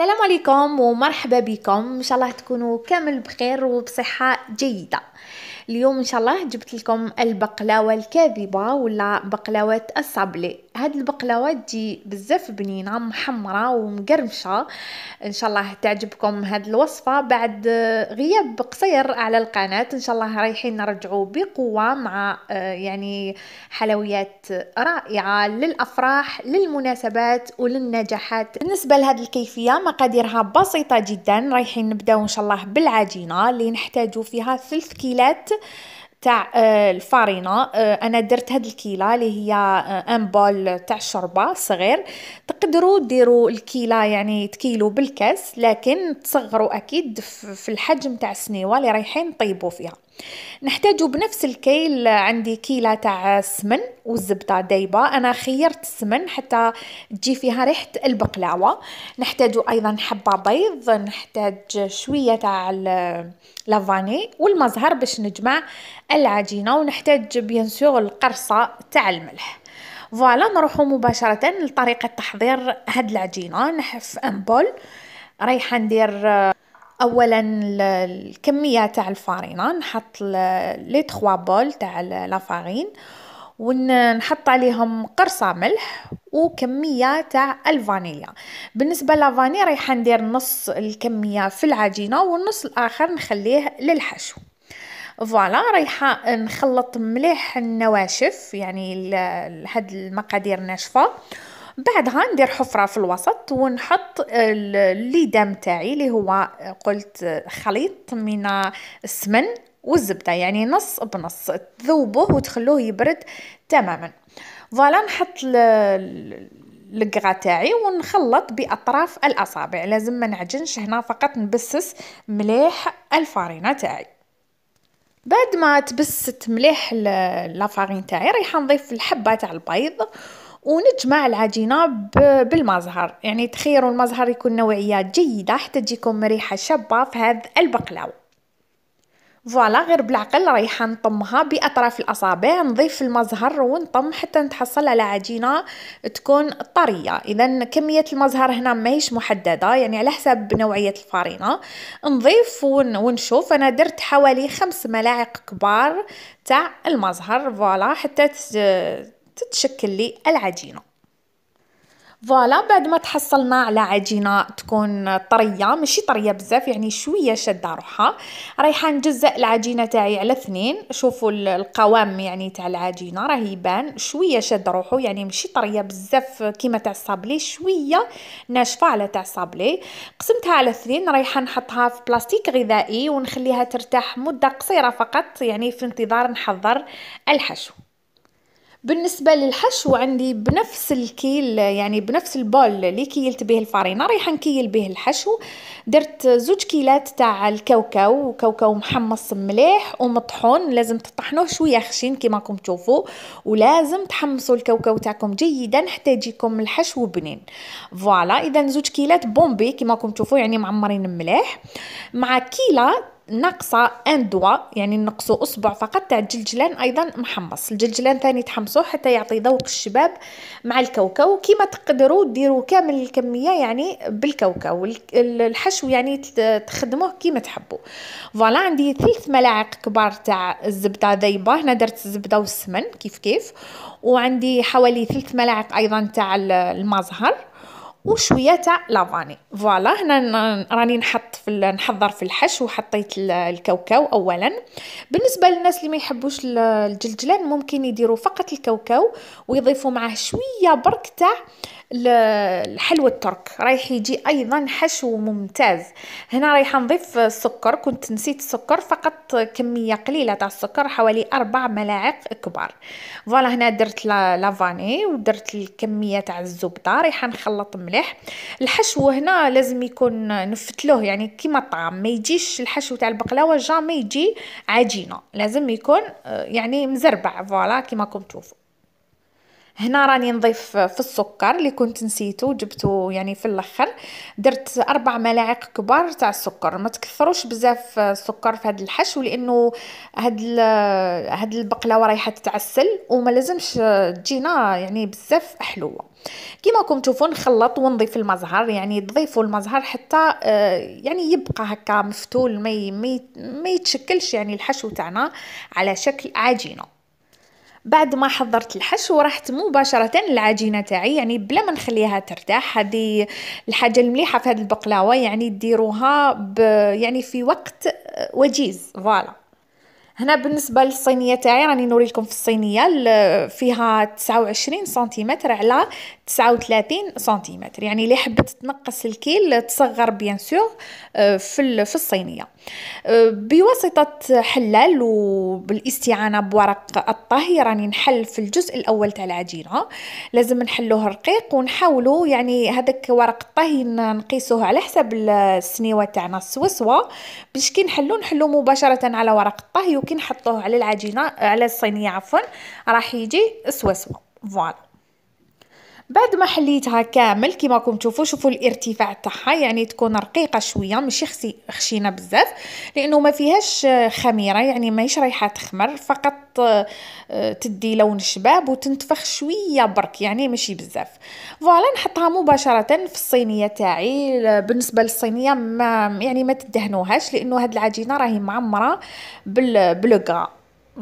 السلام عليكم ومرحبا بكم ان شاء الله تكونوا كامل بخير وبصحه جيده اليوم ان شاء الله جبت لكم البقلاوه الكاذبه ولا بقلاوه الصابلي هاد البقلاوه تجي بزاف بنينه محمره ومقرمشه ان شاء الله تعجبكم هاد الوصفه بعد غياب قصير على القناه ان شاء الله رايحين نرجعوا بقوه مع آه، يعني حلويات رائعه للافراح للمناسبات وللنجاحات بالنسبه لهاد الكيفيه مقاديرها بسيطه جدا رايحين نبداو ان شاء الله بالعجينه اللي نحتاجو فيها ثلث كيلات تاع آه، الفارينه آه، انا درت هاد الكيله اللي هي ان آه، بول تاع الشوربه صغير تقدروا ديروا الكيله يعني تكيلو بالكاس لكن تصغروا اكيد في الحجم تاع السنيوه اللي رايحين طيبوا فيها نحتاجو بنفس الكيل عندي كيلة تاع سمن والزبدة دايبة أنا خيرت السمن حتى تجي فيها ريحة البقلاوة نحتاجو أيضا حبة بيض نحتاج شوية تاع لافاني والمزهر باش نجمع العجينة ونحتاج بيان سور القرصة تاع الملح فوالا نروحو مباشرة لطريقة تحضير هاد العجينة نحف ان بول رايحة ندير اولا الكميه تاع الفارينه نحط لي 3 بول تاع لافارين ونحط عليهم قرصه ملح وكميه تاع الفانيليا بالنسبه لافاني رايحه ندير نص الكميه في العجينه والنص الاخر نخليه للحشو فوالا رايحه نخلط مليح النواشف يعني هاد المقادير ناشفه بعدها ندير حفره في الوسط ونحط الليدام تاعي اللي هو قلت خليط من السمن والزبده يعني نص بنص تذوبوه وتخلوه يبرد تماما فوالا نحط القرا تاعي ونخلط باطراف الاصابع لازم ما نعجنش هنا فقط نبسس مليح الفارينه تاعي بعد ما تبست مليح لافارين تاعي رايحه نضيف الحبه تاع البيض ونجمع العجينة بالمزهر يعني تخيروا المزهر يكون نوعية جيدة حتى تجيكم ريحة شابة في هذا البقلاوة فوالا غير بالعقل رايحه نطمها باطراف الاصابع نضيف المزهر ونطم حتى نتحصل على عجينه تكون طريه اذا كميه المزهر هنا ماهيش محدده يعني على حسب نوعيه الفارينه نضيف ونشوف انا درت حوالي خمس ملاعق كبار تاع المزهر فوالا حتى تتشكل لي العجينة فوالا بعد ما تحصلنا على عجينه تكون طريه ماشي طريه بزاف يعني شويه شاده روحها رايحه نجزأ العجينه تاعي على اثنين شوفوا القوام يعني تاع العجينه راه يبان شويه شاد روحو يعني ماشي طريه بزاف كيما تاع الصابلي شويه ناشفه على تاع الصابلي قسمتها على اثنين رايحه نحطها في بلاستيك غذائي ونخليها ترتاح مده قصيره فقط يعني في انتظار نحضر الحشو بالنسبه للحشو عندي بنفس الكيل يعني بنفس البول اللي كيلت به الفرينه رايح نكيل به الحشو درت زوج كيلات تاع الكاوكاو كاوكاو محمص مليح ومطحون لازم تطحنوه شويه خشين كما راكم تشوفوا ولازم تحمصوا الكاوكاو تاعكم جيدا حتى يجيكم الحشو بنين فوالا اذا زوج كيلات بومبي كما راكم تشوفوا يعني معمرين مليح مع كيله ناقصه ان دوا يعني نقصوا اصبع فقط تاع الجلجلان ايضا محمص الجلجلان ثاني تحمصوه حتى يعطي ذوق الشباب مع الكاوكاو كيما تقدروا ديروا كامل الكميه يعني بالكاوكاو الحشو يعني تخدموه كيما تحبوا فوالا عندي ثلاث ملاعق كبار تاع الزبده ذايبه هنا درت الزبده والسمن كيف كيف وعندي حوالي ثلاث ملاعق ايضا تاع المزهر وشويه تاع لافاني فوالا هنا راني نحط في نحضر في الحش وحطيت الكاوكاو اولا بالنسبه للناس اللي ما يحبوش الجلجلان ممكن يديروا فقط الكاوكاو ويضيفوا معاه شويه برك تاع الحلوى الترك رايح يجي ايضا حشو ممتاز هنا رايحه نضيف السكر كنت نسيت السكر فقط كميه قليله تاع السكر حوالي أربع ملاعق كبار فوالا هنا درت لافاني ودرت الكميه تاع الزبده رايحه نخلط مليح الحشو هنا لازم يكون نفتلوه يعني كيما الطعام ما يجيش الحشو تاع البقلاوه جامي يجي عجينه لازم يكون آه، يعني مزربع فوالا كيما راكم تشوفوا هنا راني نضيف في السكر اللي كنت نسيته جبته يعني في الاخر درت اربع ملاعق كبار تاع السكر ما تكثروش بزاف السكر في هذا الحشو لانه هاد هاد البقلاوه رايحه تتعسل وما لازمش تجينا يعني بزاف حلوه كيما راكم تشوفوا نخلط ونضيف المزهر يعني تضيفوا المزهر حتى آه، يعني يبقى هكا مفتول ما ما يتشكلش يعني الحشو تاعنا على شكل عجينه بعد ما حضرت الحشو رحت مباشرة العجينة تاعي يعني بلا ما نخليها ترتاح هذه الحاجة المليحة في هذه البقلاوة يعني ديروها ب يعني في وقت وجيز فوالا هنا بالنسبة للصينية تاعي راني نوريلكم في الصينية فيها 29 سنتيمتر على 39 سنتيمتر يعني اللي حبت تنقص الكيل تصغر بيان سور آه، في في الصينيه آه، بواسطه حلال وبالاستعانه بورق الطهي راني نحل في الجزء الاول تاع العجينه لازم نحلوه رقيق ونحاولوا يعني هذاك ورق الطهي نقيسوه على حسب السنيوه تاعنا السوسوه باش كي نحلو نحلو مباشره على ورق الطهي وكي نحطوه على العجينه على الصينيه عفوا راح يجي سوسوه فوالا بعد ما حليتها كامل كما راكم تشوفوا شوفوا الارتفاع تاعها يعني تكون رقيقه شويه ماشي خسي خشينه بزاف لانه ما فيهاش آه، خميره يعني ماهيش رايحه تخمر فقط آه، آه، تدي لون شباب وتنتفخ شويه برك يعني ماشي بزاف فوالا نحطها مباشره في الصينيه تاعي بالنسبه للصينيه ما يعني ما تدهنوهاش لانه هاد العجينه راهي معمره بالبلوكا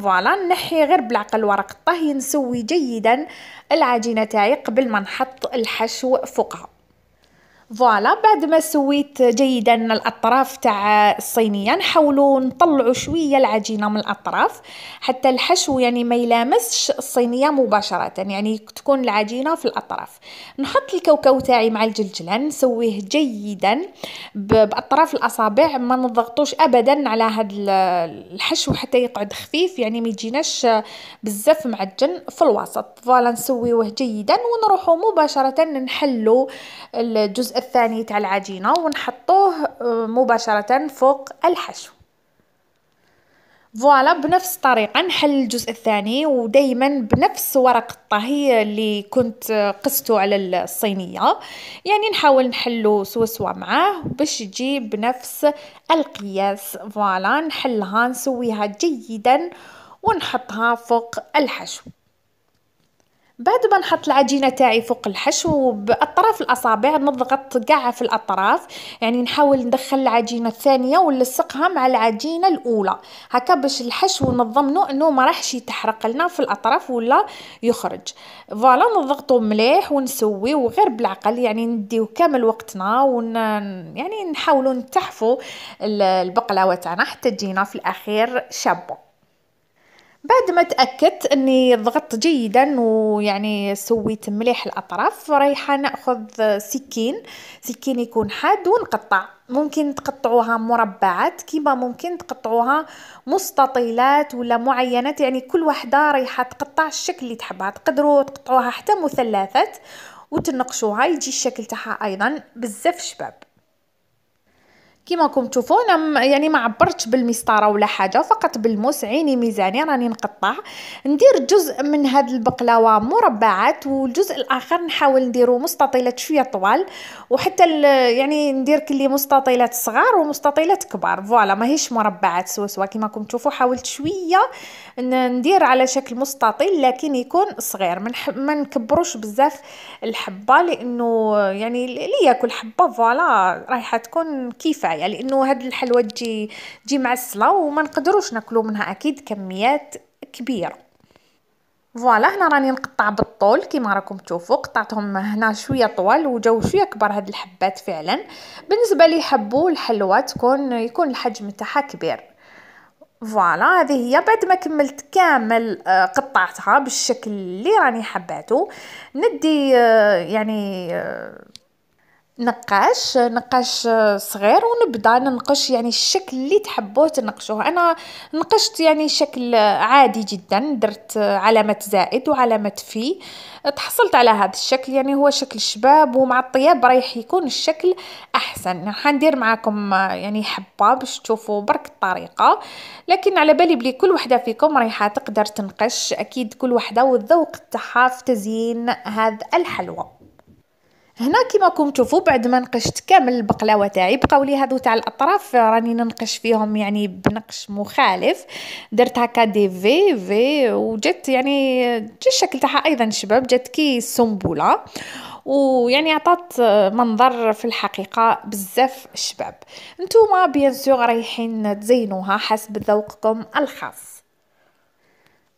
فوالا نحي غير بالعقل ورق الطهي نسوي جيدا العجينه تاعي قبل ما نحط الحشو فوقها فوالا بعد ما سويت جيدا الاطراف تاع الصينيه نحاولوا نطلعوا شويه العجينه من الاطراف حتى الحشو يعني ما يلامسش الصينيه مباشره يعني تكون العجينه في الاطراف نحط الكاوكاو تاعي مع الجلجلان نسويه جيدا باطراف الاصابع ما نضغطوش ابدا على هذا الحشو حتى يقعد خفيف يعني ما يجيناش بزاف معجن في الوسط فوالا نسويوه جيدا ونروحوا مباشره نحلوا الجزء الجزء الثاني تاع العجينه ونحطوه آه، مباشره فوق الحشو فوالا بنفس الطريقه نحل الجزء الثاني ودائما بنفس ورق الطهي اللي كنت آه، قسته على الصينيه يعني نحاول نحلو سوا سوا معاه باش تجي بنفس القياس فوالا نحلها نسويها جيدا ونحطها فوق الحشو بعد ما نحط العجينه تاعي فوق الحشو باطراف الاصابع نضغط كاع في الاطراف يعني نحاول ندخل العجينه الثانيه ونلصقها مع العجينه الاولى هكا باش الحشو نضمنه انه ما راحش يتحرق لنا في الاطراف ولا يخرج فوالا نضغطو مليح ونسوي وغير بالعقل يعني نديو كامل وقتنا ون يعني نحاولوا نتحفوا البقلاوه تاعنا حتى تجينا في الاخير شابه بعد ما تأكدت أني ضغطت جيدا ويعني سويت مليح الأطراف رايحة نأخذ سكين سكين يكون حاد ونقطع ممكن تقطعوها مربعات كيما ممكن تقطعوها مستطيلات ولا معينات يعني كل وحدة رايحة تقطع الشكل اللي تحبها تقدروا تقطعوها حتى مثلثات وتنقشوها يجي الشكل تاعها أيضا بزاف شباب كما راكم تشوفوا انا يعني ما عبرتش بالمسطره ولا حاجه فقط بالموس عيني ميزاني راني نقطع ندير جزء من هاد البقلاوه مربعات والجزء الاخر نحاول نديرو مستطيلات شويه طوال وحتى يعني ندير كلي مستطيلات صغار ومستطيلات كبار فوالا ماهيش مربعات سوا كما راكم تشوفوا حاولت شويه ندير على شكل مستطيل لكن يكون صغير ما من نكبروش بزاف الحبه لانه يعني اللي ياكل حبه فوالا رايحه تكون كفايه معايا يعني لانه هاد الحلوه تجي تجي معسله وما نقدروش ناكلو منها اكيد كميات كبيره فوالا هنا راني نقطع بالطول كيما راكم تشوفوا قطعتهم هنا شويه طوال وجاو شويه كبار هاد الحبات فعلا بالنسبه لي حبوا الحلوه تكون يكون الحجم تاعها كبير فوالا هذه هي بعد ما كملت كامل آه، قطعتها بالشكل اللي راني حباته ندي آه، يعني آه، نقاش نقاش آه، صغير ونبدا ننقش يعني الشكل اللي تحبوه تنقشوه انا نقشت يعني شكل عادي جدا درت آه، علامه زائد وعلامه في تحصلت على هذا الشكل يعني هو شكل شباب ومع الطياب رايح يكون الشكل احسن حندير معكم آه، يعني حبه باش تشوفوا برك الطريقه لكن على بالي بلي كل وحده فيكم رايحه تقدر تنقش اكيد كل وحده والذوق تاعها في تزيين هذا الحلوى هنا كما راكم تشوفوا بعد ما نقشت كامل البقلاوه تاعي بقاو لي هادو تاع الاطراف راني ننقش فيهم يعني بنقش مخالف درت هكا دي في في وجات يعني جا الشكل تاعها ايضا شباب جات كي سنبوله ويعني عطات منظر في الحقيقه بزاف شباب نتوما بيان سور رايحين تزينوها حسب ذوقكم الخاص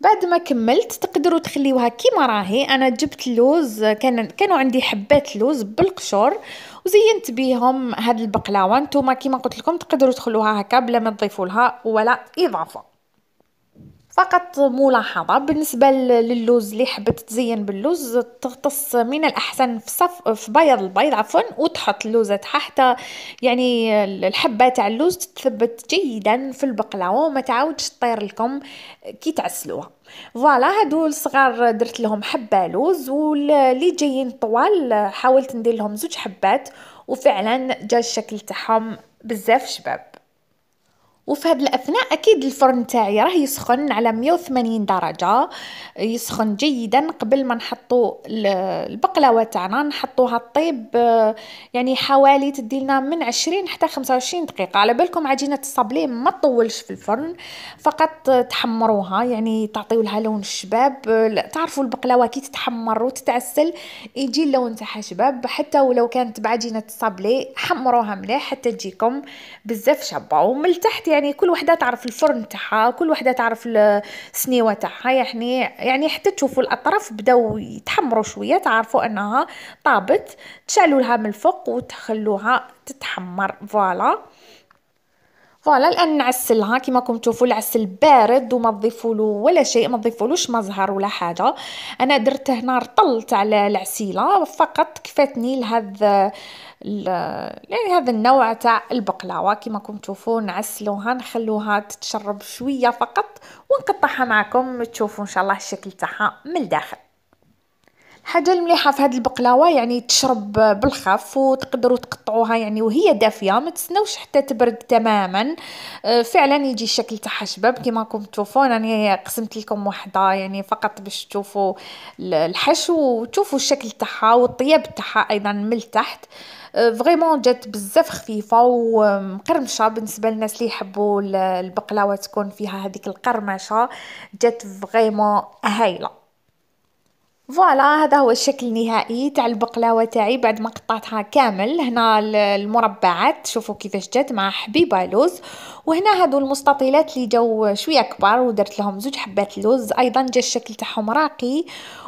بعد ما كملت تقدروا تخليوها كيما راهي انا جبت اللوز كان كانوا عندي حبات لوز بالقشور وزينت بيهم هاد البقلاوه نتوما كيما قلت لكم تقدروا تخلوها هكا بلا ما تضيفوا لها ولا اضافه فقط ملاحظه بالنسبه للوز اللي حبت تزين باللوز تغطس من الاحسن في صف في بياض البيض عفوا وتحط اللوزه تحت يعني الحبه تاع اللوز تثبت جيدا في البقلاوه وما تعاودش تطير لكم كي تعسلوها فوالا هادو الصغار درت لهم حبه لوز واللي جايين طوال حاولت ندير لهم زوج حبات وفعلا جا الشكل تاعهم بزاف شباب وفي هذه الاثناء اكيد الفرن تاعي راه يسخن على 180 درجه يسخن جيدا قبل ما نحطو البقلاوه تاعنا نحطوها طيب آه، يعني حوالي تدي لنا من 20 حتى 25 دقيقه على بالكم عجينه الصابلي ما تطولش في الفرن فقط تحمروها يعني تعطيو لها لون الشباب آه، تعرفوا البقلاوه كي تتحمر وتتعسل يجي اللون تاعها شباب حتى ولو كانت بعجينه الصابلي حمروها مليح حتى تجيكم بزاف شابه ومن تحت يعني يعني كل وحده تعرف الفرن تاعها كل وحده تعرف السنيوه تاعها يعني يعني حتى تشوفوا الاطراف بداو يتحمروا شويه تعرفوا انها طابت تشعلوا لها من الفوق وتخلوها تتحمر فوالا فوالا الان نعسلها كما راكم تشوفوا العسل بارد وما تضيفوا له ولا شيء ما تضيفولوش مزهر ولا حاجه انا درت هنا رطلت على العسيله فقط كفاتني لهذا يعني هذا النوع تاع البقلاوه كما راكم تشوفوا نعسلوها نخلوها تتشرب شويه فقط ونقطعها معكم تشوفوا ان شاء الله الشكل تاعها من الداخل حاجه المليحه في هذه البقلاوه يعني تشرب بالخف وتقدروا تقطعوها يعني وهي دافيه ما تسنوش حتى تبرد تماما آه، فعلا يجي الشكل تاعها شباب كما راكم تشوفوا يعني قسمت لكم وحده يعني فقط باش تشوفوا الحشو وتشوفوا الشكل تاعها والطياب تاعها ايضا من التحت آه، فريمون جات بزاف خفيفه ومقرمشه بالنسبه للناس اللي يحبوا البقلاوه تكون فيها هذيك القرمشه جات فريمون هايله فوالا هذا هو الشكل النهائي تاع البقلاوه تاعي بعد ما قطعتها كامل هنا المربعات شوفوا كيفاش جات مع حبيبه لوز وهنا هادو المستطيلات اللي جاو شويه كبار ودرت لهم زوج حبات لوز ايضا جا الشكل تاعهم راقي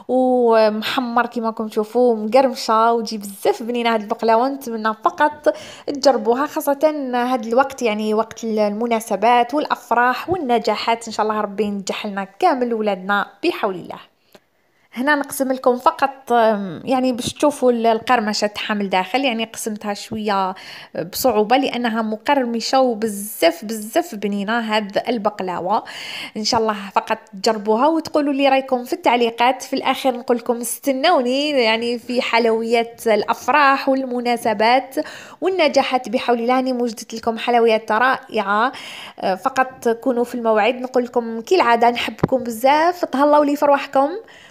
ومحمر كما راكم تشوفوا مقرمشه وجي بزاف بنينه هاد البقلاوه نتمنى فقط تجربوها خاصه هاد الوقت يعني وقت المناسبات والافراح والنجاحات ان شاء الله ربي ينجح لنا كامل ولادنا بحول الله هنا نقسم لكم فقط يعني باش تشوفوا القرمشه تاعها داخل يعني قسمتها شويه بصعوبه لانها مقرمشه وبزاف بزاف بنينه هاد البقلاوه ان شاء الله فقط تجربوها وتقولوا لي رايكم في التعليقات في الاخير نقول لكم استنوني يعني في حلويات الافراح والمناسبات والنجاحات بحول الله راني موجدت لكم حلويات رائعه آه، فقط كونوا في الموعد نقول لكم كالعاده نحبكم بزاف تهلاو لي في